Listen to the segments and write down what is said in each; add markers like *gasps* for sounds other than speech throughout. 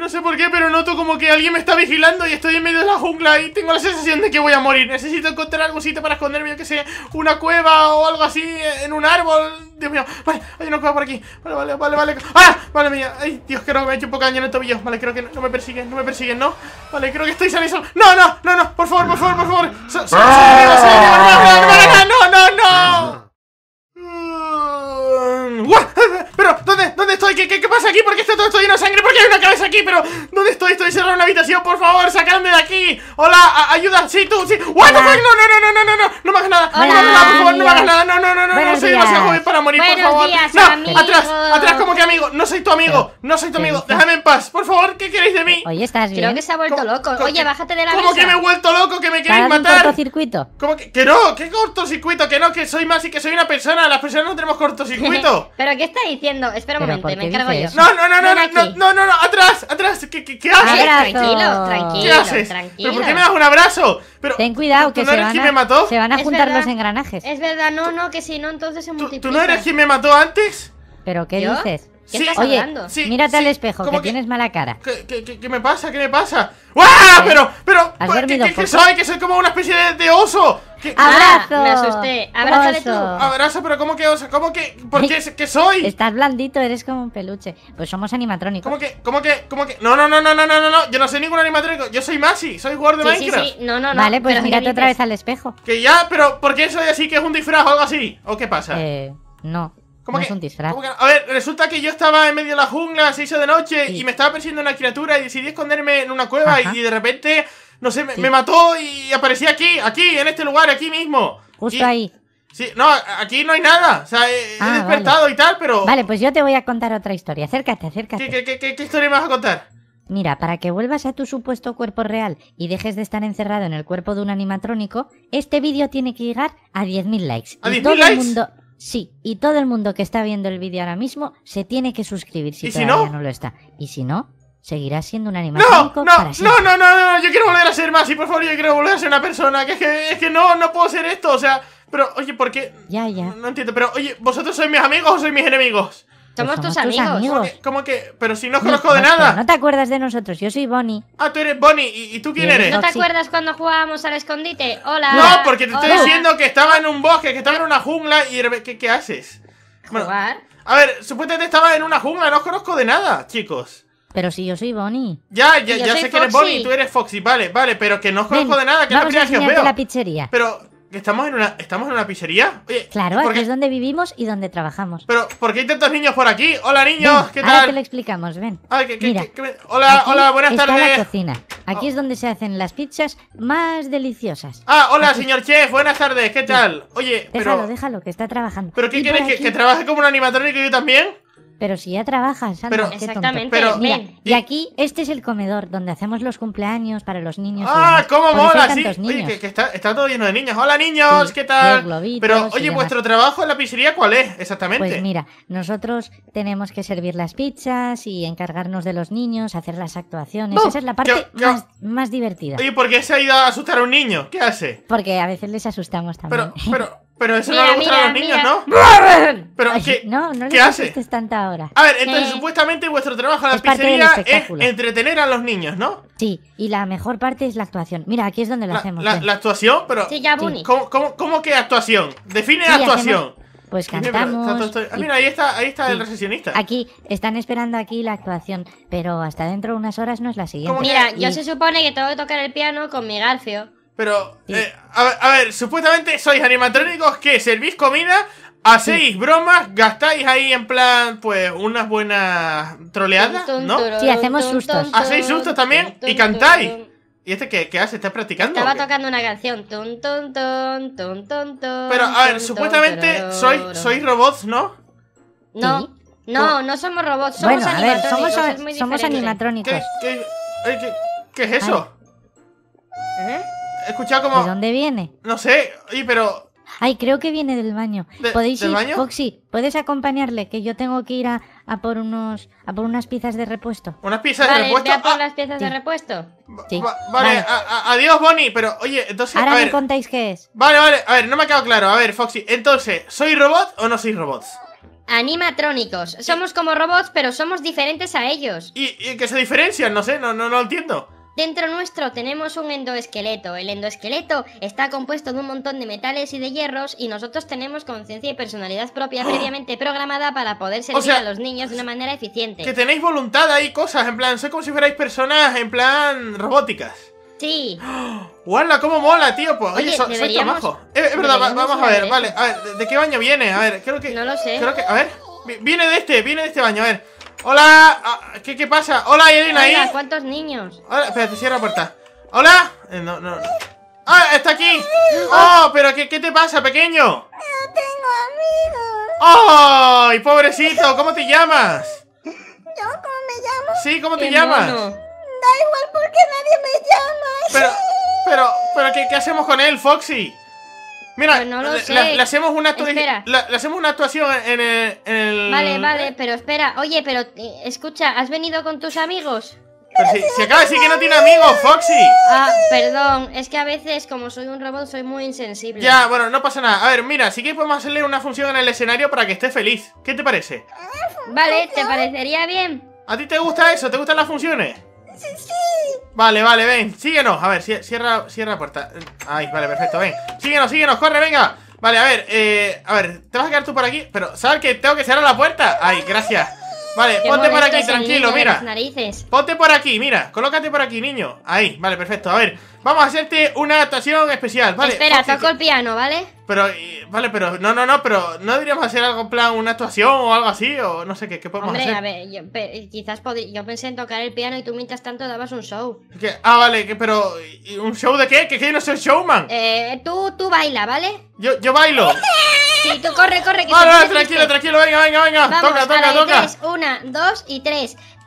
no sé por qué, pero noto como que alguien me está vigilando y estoy en medio de la jungla y tengo la sensación de que voy a morir. Necesito encontrar algún sitio para esconderme, yo que sé, una cueva o algo así, en un árbol. Dios mío, vale, hay una cueva por aquí. Vale, vale, vale, vale. ¡Ah! Vale, mía. Ay, Dios, creo que me he hecho un poco daño en el tobillo. Vale, creo que no, me persiguen, no me persiguen, ¿no? Vale, creo que estoy saliendo. ¡No, no, no, no! Por favor, por favor, por favor. aquí, pero ¿dónde estoy? Estoy cerrado en la habitación, por favor, sacadme de aquí. Hola, ayuda, sí, tú, sí. What the fuck? No, no, no, no, no, no, no, no me hagas nada. Hola, no, no, no, por favor, no me hagas nada. No, no, no, no, no, soy demasiado joven para morir, por favor. no, atrás, atrás como que amigo, no soy tu amigo, no soy tu amigo. Déjame en paz, por favor, ¿qué queréis de mí? Oye, estás bien. Creo que se ha vuelto loco. Oye, bájate de la mesa. ¿Cómo que me he vuelto loco que me queréis matar? cortocircuito. ¿Cómo que que no? que cortocircuito? Que no, que soy más y que soy una persona. Las personas no tenemos cortocircuito. Pero ¿qué está diciendo? Espera un momento, me encargo yo. No, no, no, no, no, no, no, no, atrás atrás, ¿qué, haces? Tranquilo, tranquilo. ¿Qué haces? por qué me das un abrazo? Ten cuidado, que ¿tú no se, eres van quien a, me mató? se van a juntar los engranajes. Es verdad, no, no, que si no, entonces se multiplica. ¿Tú no eres quien me mató antes? ¿Pero qué dices? ¿Qué estás oye, hablando? Sí, mírate al espejo, que, tienes mala cara. ¿Qué, me pasa? ¿Qué me pasa? ¡Wow! ¡Pero, Pero, pero, ¿qué, soy? Que soy como una especie de oso. Ah, Abrazo. me asusté. de tú. Abrazo, pero ¿cómo que oso? ¿Cómo que? ¿Por qué, soy? Estás blandito, eres como un peluche. Pues somos animatrónicos. ¿Cómo que? ¿Cómo que? ¿Cómo que? No, no, no, no, no, no, no. Yo no soy ningún animatrónico. Yo soy Masi, soy jugador de Minecraft. Sí, sí, no, no, no. Vale, pues mírate otra vez al espejo. Que ya, pero ¿por qué soy así que es un disfraz o algo así? ¿O qué pasa? Eh, no. ¿Cómo que, es un disfraz. a ver, resulta que yo estaba en medio de la jungla, se hizo de noche y me estaba persiguiendo una criatura y decidí esconderme en una cueva y de repente no sé, me, mató y aparecí aquí, aquí, en este lugar, aquí mismo. Justo ahí. Sí, no, aquí no hay nada. O sea, he, ah, despertado y tal, pero. Vale, pues yo te voy a contar otra historia. Acércate, acércate. ¿Qué, historia me vas a contar? Mira, para que vuelvas a tu supuesto cuerpo real y dejes de estar encerrado en el cuerpo de un animatrónico, este vídeo tiene que llegar a 10.000 likes. ¿A 10.000 likes? Sí, y todo el mundo que está viendo el vídeo ahora mismo se tiene que suscribir si, si no? no? lo está. Y si no, seguirás siendo un animal no, no, No, no, no, no, yo quiero volver a ser más y por favor, yo quiero volver a ser una persona. Que es que, es que no, no puedo ser esto, o sea. Pero, oye, ¿por qué? Ya, ya. No entiendo, pero, oye, ¿vosotros sois mis amigos o sois mis enemigos? Somos, tus amigos. ¿Cómo, que, Pero si no os conozco de nada. No te acuerdas de nosotros, yo soy Bonnie. Ah, tú eres Bonnie. ¿Y, tú quién eres? ¿No te acuerdas cuando jugábamos al escondite? Hola. No, porque te estoy diciendo que estaba en un bosque, que estaba en una jungla y... ¿Qué, qué haces? ¿Jugar? A ver, supuestamente estaba en una jungla, no os conozco de nada, chicos. Pero si yo soy Bonnie. Ya, ya, sé que eres Bonnie y tú eres Foxy. Vale, vale, pero que no os conozco de nada, que no es la que os veo. la pizzería. Pero, ¿estamos en una, estamos en una pizzería? claro, porque... es donde vivimos y donde trabajamos. Pero, ¿por qué hay tantos niños por aquí? Hola, niños, ¿qué tal? Ahora te lo explicamos, ven. hola, hola, buenas tardes. la Aquí es donde se hacen las pizzas más deliciosas. Ah, hola, señor chef, buenas tardes, ¿qué tal? Oye, déjalo, pero... Déjalo, déjalo, que está trabajando. ¿Pero qué quieres, que, que trabaje como un animatrónico yo también? Pero si ya trabajas, exactamente. y, aquí este es el comedor donde hacemos los cumpleaños para los niños. Ah, cómo mola, sí. que, está, todo lleno de niños. Hola niños, ¿qué tal? pero oye, vuestro trabajo en la pizzería ¿cuál es exactamente? Pues mira, nosotros tenemos que servir las pizzas y encargarnos de los niños, hacer las actuaciones. Esa es la parte más, más, divertida. Oye, ¿por qué se ha ido a asustar a un niño? ¿Qué hace? Porque a veces les asustamos también. Pero, pero pero eso no le gusta a los niños, ¿no? Pero, ¿qué, no, hace? Tanta A ver, entonces supuestamente vuestro trabajo en la pizzería es entretener a los niños, ¿no? Sí, y la mejor parte es la actuación. Mira, aquí es donde lo hacemos. La, actuación? Pero. Sí, ya Bunny. ¿cómo, que actuación? Define actuación. Pues cantamos. Ah, mira, ahí está, ahí está el recesionista. Aquí, están esperando aquí la actuación, pero hasta dentro de unas horas no es la siguiente. Mira, yo se supone que tengo que tocar el piano con mi garfio. Pero, eh, a, ver, supuestamente sois animatrónicos que servís comida, hacéis bromas, gastáis ahí en plan, pues, unas buenas troleadas, ¿no? Sí, hacemos sustos. Hacéis sustos también y cantáis. ¿Y este qué, hace? ¿Estás practicando? Estaba tocando una canción. Tun, tun, ton ton ton Pero, a ver, supuestamente sois, robots, ¿no? No, no, no somos robots, somos bueno, somos, animatrónicos. ¿Qué, es eso? ¿Eh? escuchado como. ¿De dónde viene? No sé, oye, pero. Ay, creo que viene del baño. ¿Podéis ¿del baño? Foxy? ¿Puedes acompañarle? Que yo tengo que ir a, por unos a por unas piezas de repuesto. ¿Unas piezas de repuesto? Ah, las piezas de repuesto. vale, adiós, Bonnie. Pero, oye, entonces. Ahora me contáis qué es. Vale, vale. A ver, no me ha quedado claro. A ver, Foxy. Entonces, ¿soy robot o no soy robots? Animatrónicos. Somos como robots, pero somos diferentes a ellos. ¿Y, qué se diferencian? No sé, no, no lo entiendo. Dentro nuestro tenemos un endoesqueleto. El endoesqueleto está compuesto de un montón de metales y de hierros y nosotros tenemos conciencia y personalidad propia *gasps* previamente programada para poder servir a los niños de una manera eficiente. Que tenéis voluntad ahí, cosas, en plan, soy como si fuerais personas en plan robóticas. Sí. *gasps* ¡Guarda, cómo mola, tío! Pues, oye, soy trabajo. Eh, es, verdad, vamos a ver, vale. A ver, ¿de qué baño viene? A ver, creo que... No lo sé. A ver. Viene de este, viene de este baño, a ver. ¡Hola! Ah, ¿Qué, pasa? ¡Hola, hay ahí! Hola, ¿cuántos niños? Hola, espérate, cierra la puerta. ¡Hola! Eh, no, no. ¡Ah, está aquí! ¡Oh, pero qué, qué te pasa, pequeño! No tengo amigos. ¡Ay, pobrecito! ¿Cómo te llamas? ¿Yo cómo me llamo? Sí, ¿cómo te llamas? Da igual porque nadie me llama. Pero, pero, pero, qué hacemos con él, Foxy? Mira, pues no lo le, sé. hacemos una hacemos una actuación en el, Vale, vale, pero espera. Oye, pero eh, escucha, ¿has venido con tus amigos? se acaba de decir que no tiene amigos, Foxy. Ah, perdón, es que a veces, como soy un robot, soy muy insensible. Ya, bueno, no pasa nada. A ver, mira, si que podemos hacerle una función en el escenario para que esté feliz. ¿Qué te parece? Vale, ¿te parecería bien? ¿A ti te gusta eso? ¿Te gustan las funciones? Vale, vale, ven, síguenos. A ver, cierra, cierra la puerta. Ay, vale, perfecto, ven. Síguenos, síguenos, corre, venga. Vale, a ver, eh, a ver, te vas a quedar tú por aquí. Pero, ¿sabes que tengo que cerrar la puerta? Ay, gracias. Vale, ponte por aquí, tranquilo, mira. Ponte por aquí, mira. Colócate por aquí, niño. Ahí, vale, perfecto. A ver, Vamos a hacerte una actuación especial, ¿vale? Espera, toco el piano, ¿vale? Pero, eh, vale, pero, no, no, no, pero no deberíamos hacer algo en plan una actuación o algo así, o no sé qué, qué podemos Hombre, a ver, quizás podía. yo pensé en tocar el piano y tú mientras tanto dabas un show. Ah, vale, que- pero, ¿un show de qué? ¿Que que no soy showman? Eh, tú, tú baila, ¿vale? Yo, yo bailo. *laughs* Sí, tú corre, corre, que No, no, tranquilo, tranquilo, venga, venga, venga. Toca, toca, toca. Tres, una, dos y tres.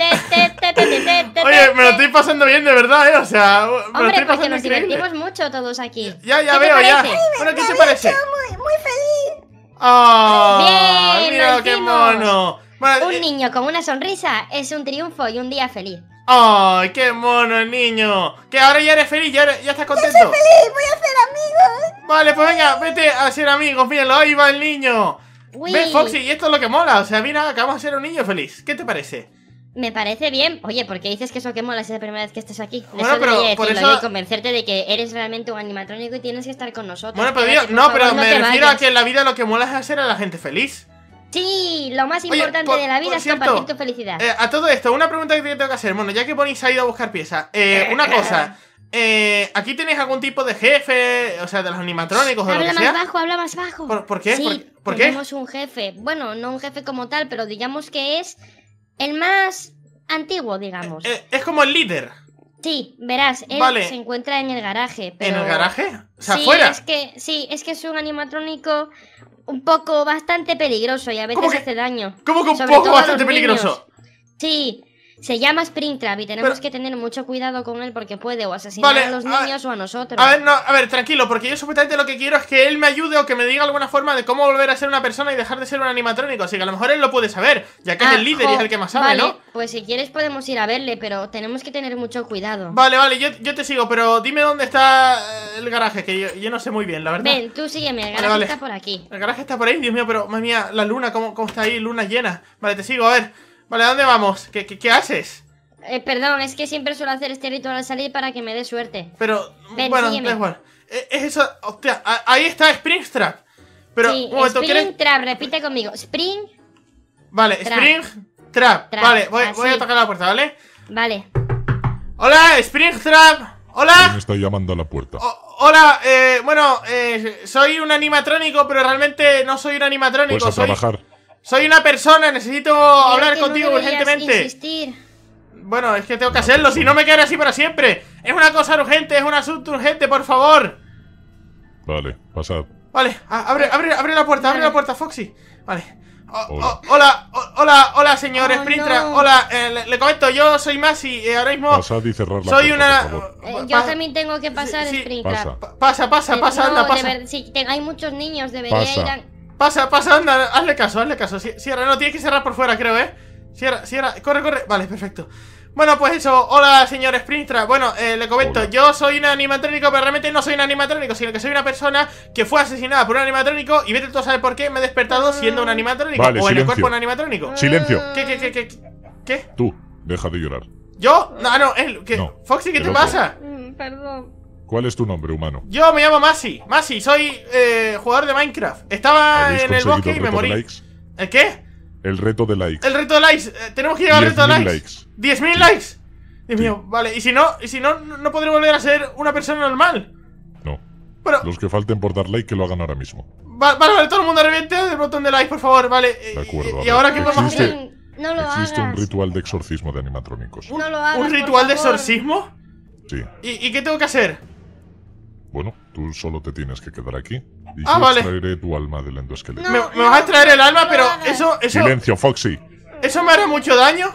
Oye, me lo estoy pasando bien de verdad, ¿eh? O sea, Hombre, porque nos divertimos mucho todos aquí. Ya, ya veo, ya. bueno, ¿qué te parece? Muy, feliz. ¡Ah! qué mono! un eh, niño con una sonrisa es un triunfo y un día feliz. ¡Ay, qué mono el niño! Que ahora ya eres feliz, ya, estás contento. Yo soy feliz, voy a ser amigos. Vale, pues venga, vete a ser amigos, míralo, ahí va el niño. Foxy, y esto es lo que mola. O sea, mira, acabamos de ser un niño feliz. ¿Qué te parece? Me parece bien. Oye, porque dices que eso que mola es la primera vez que estás aquí. Bueno, pero por convencerte de que eres realmente un animatrónico y tienes que estar con nosotros. Bueno, pero no, pero me refiero a que en la vida lo que mola es hacer a la gente feliz. Sí, lo más importante de la vida es compartir tu felicidad. Eh, a todo esto, una pregunta que tengo que hacer. Bueno, ya que se ha ido a buscar piezas, eh, *laughs* una cosa. Eh, ¿Aquí tenéis algún tipo de jefe? O sea, de los animatrónicos. Habla o lo que más bajo, habla más bajo. ¿Por, qué? Sí, tenemos un jefe. Bueno, no un jefe como tal, pero digamos que es el más antiguo, digamos. Eh, eh, es como el líder. Sí, verás, él se encuentra en el garaje. ¿En el garaje? O sea, sí, afuera. Es que, sí, es que es un animatrónico un poco bastante peligroso y a veces hace daño. ¿Cómo que un poco bastante peligroso? Sí, se llama Springtrap y tenemos que tener mucho cuidado con él porque puede o asesinar a los niños o a nosotros. A ver, no, a ver, tranquilo, porque yo supuestamente lo que quiero es que él me ayude o que me diga alguna forma de cómo volver a ser una persona y dejar de ser un animatrónico. Así que a lo mejor él lo puede saber, ya que es el ah, líder y es el que más sabe, ¿no? Pues si quieres podemos ir a verle, pero tenemos que tener mucho cuidado. Vale, vale, yo, te sigo, pero dime dónde está el garaje, que yo, no sé muy bien, la verdad. Ven, tú sígueme, el garaje está por aquí. El garaje está por ahí, Dios mío, pero madre mía, la luna, ¿cómo, cómo está ahí? Luna llena. Vale, te sigo, a ver. Vale, ¿a dónde vamos? ¿Qué, qué, haces? Eh, perdón, es que siempre suelo hacer este ritual al salir para que me dé suerte. Pero, bueno, e, Es eso, hostia, ahí está Springtrap. Pero, sí, Spring Trap, repite conmigo. Spring. Vale, Springtrap, Spring Trap. Vale, voy, a tocar la puerta, ¿vale? Vale. Hola, Spring Trap. Hola. está llamando a la puerta? hola, eh, bueno, eh, soy un animatrónico, pero realmente no soy un animatrónico. Pues a trabajar. Soy una persona, necesito hablar contigo no urgentemente. Bueno, es que tengo que hacerlo, si no me quedo así para siempre. Es una cosa urgente, es un asunto urgente, por favor. Vale, pasad. Vale, abre, abre, abre la puerta, abre la puerta, Foxy. Vale. hola. hola, hola, señor oh, Sprintra. Hola, eh, le, comento, yo soy Masi y eh, ahora mismo. Pasad y cerrar la soy puerta, una. Eh, yo también tengo que pasar, Sprintra. Pasa, pasa, pasa, pasa, anda, pasa. si hay muchos niños, debería ir a. Pasa, pasa, anda, hazle caso, hazle caso. Cierra, no, tienes que cerrar por fuera, creo, ¿eh? Cierra, cierra, corre, corre. Vale, perfecto. Bueno, pues eso, hola señor Sprintra Bueno, eh, le comento, yo soy un animatrónico Pero realmente no soy un animatrónico, sino que soy una persona Que fue asesinada por un animatrónico Y vete tú a saber por qué me he despertado siendo un animatrónico O en el cuerpo de un animatrónico Silencio ¿Qué, qué, qué, qué? qué? Tú, deja de llorar ¿Yo? No, ah, no, él, ¿qué? Foxy, ¿qué te pasa? Mm, perdón ¿Cuál es tu nombre, humano? Yo me llamo Masi. Masi, soy eh, jugador de Minecraft. Estaba en el bosque y me morí. ¿El qué? El reto de likes. El reto de likes. Eh, tenemos que llegar al reto de likes. 10.000 likes. Dios mío, vale. Y si no, y si no, no podré volver a ser una persona normal. No. Los que falten por dar like, que lo hagan ahora mismo. vale, vale, todo el mundo reviente el botón de like, por favor, vale. Eh, ¿Y, ahora qué vamos hacer? No lo Existe un ritual de exorcismo de animatrónicos. No lo hagas, ¿Un ritual de exorcismo? Sí. ¿Y, ¿Y, qué tengo que hacer? Bueno, tú solo te tienes que quedar aquí. Y ah, yo extraeré tu alma del endoesqueleto. me, vas a extraer el alma, pero eso, eso. Silencio, Foxy. ¿Eso me hará mucho daño?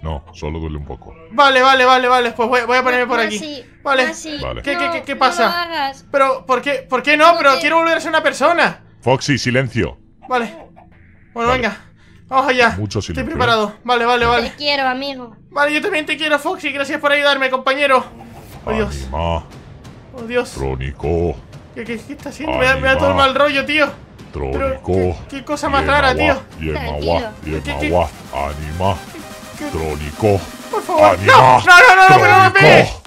No, solo duele un poco. Vale, vale, vale, vale. Pues voy, a ponerme por aquí. Vale. ¿Qué, pasa? pero, ¿por qué, ¿por qué no? Pero quiero volver a ser una persona. Foxy, silencio. Vale. Bueno, venga. Vamos allá. Mucho silencio. Estoy preparado. ¿eh? Vale, vale, vale. Te quiero, amigo. Vale, yo también te quiero, Foxy. Gracias por ayudarme, compañero. Adiós. Oh, Dios. Trónico. ¿Qué, está haciendo? Me da, todo el mal rollo, tío. Trónico. ¿Qué, cosa más rara, tío. Yemawa, agua. anima. Trónico. Por favor. Anima, no, no, no, no, no me no